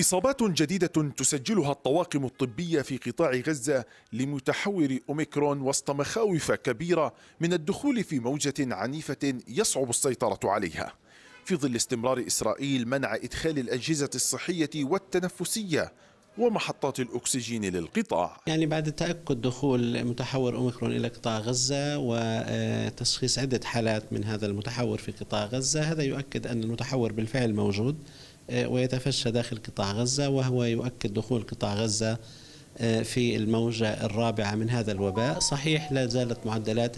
إصابات جديدة تسجلها الطواقم الطبية في قطاع غزة لمتحور أوميكرون وسط مخاوف كبيرة من الدخول في موجة عنيفة يصعب السيطرة عليها في ظل استمرار إسرائيل منع إدخال الأجهزة الصحية والتنفسية ومحطات الأكسجين للقطاع يعني بعد تأكد دخول متحور أوميكرون إلى قطاع غزة وتشخيص عدة حالات من هذا المتحور في قطاع غزة هذا يؤكد أن المتحور بالفعل موجود آه، ويتفشى داخل قطاع غزة وهو يؤكد دخول قطاع غزة آه، في الموجة الرابعة من هذا الوباء صحيح لا زالت معدلات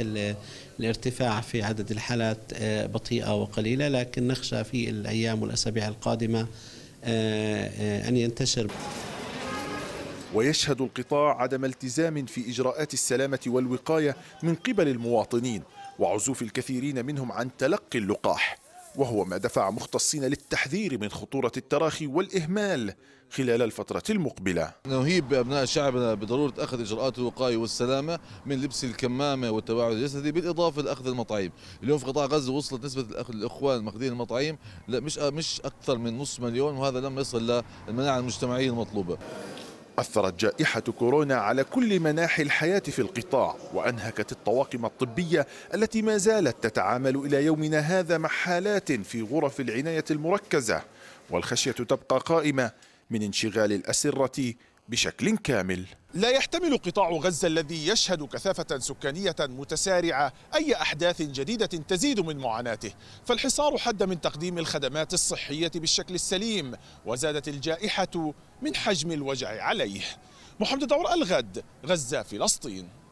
الارتفاع في عدد الحالات آه، بطيئة وقليلة لكن نخشى في الأيام والأسابيع القادمة أن ينتشر ويشهد القطاع عدم التزام في إجراءات السلامة والوقاية من قبل المواطنين وعزوف الكثيرين منهم عن تلقي اللقاح وهو ما دفع مختصين للتحذير من خطورة التراخي والإهمال خلال الفترة المقبلة نهيب أبناء شعبنا بضرورة أخذ إجراءات الوقاية والسلامة من لبس الكمامة والتباعد الجسدي بالإضافة لأخذ المطاعيم اليوم في قطاع غزة وصلت نسبة الإخوان ماخذين المطاعيم لا مش مش أكثر من نصف مليون وهذا لم يصل للمناعة المجتمعية المطلوبة أثرت جائحة كورونا على كل مناحي الحياة في القطاع وأنهكت الطواقم الطبية التي ما زالت تتعامل إلى يومنا هذا مع حالات في غرف العناية المركزة والخشية تبقى قائمة من انشغال الأسرة بشكل كامل لا يحتمل قطاع غزة الذي يشهد كثافة سكانية متسارعة أي أحداث جديدة تزيد من معاناته فالحصار حد من تقديم الخدمات الصحية بالشكل السليم وزادت الجائحة من حجم الوجع عليه محمد دور الغد غزة فلسطين